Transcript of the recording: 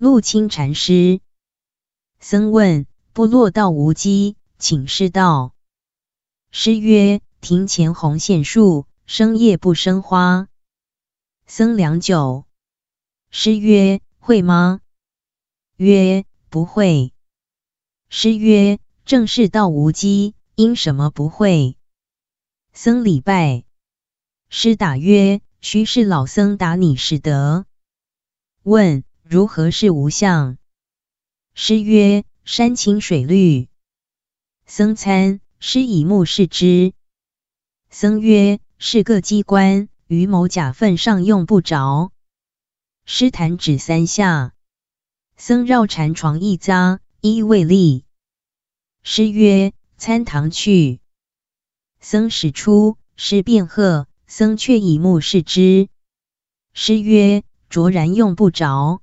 陆清禅师，僧问不落道无机，请师道。师曰：庭前红线树，生叶不生花。僧良久，师曰：会吗？曰：不会。师曰：正是道无机，因什么不会？僧礼拜。师打曰：须是老僧打你，是得。问。如何是无相？师曰：“山青水绿。”僧参，师以目视之。僧曰：“是个机关，于某甲份上用不着。”师弹指三下，僧绕禅床一匝，衣未立。师曰：“参堂去。”僧始出，师便喝，僧却以目视之。师曰：“卓然用不着。”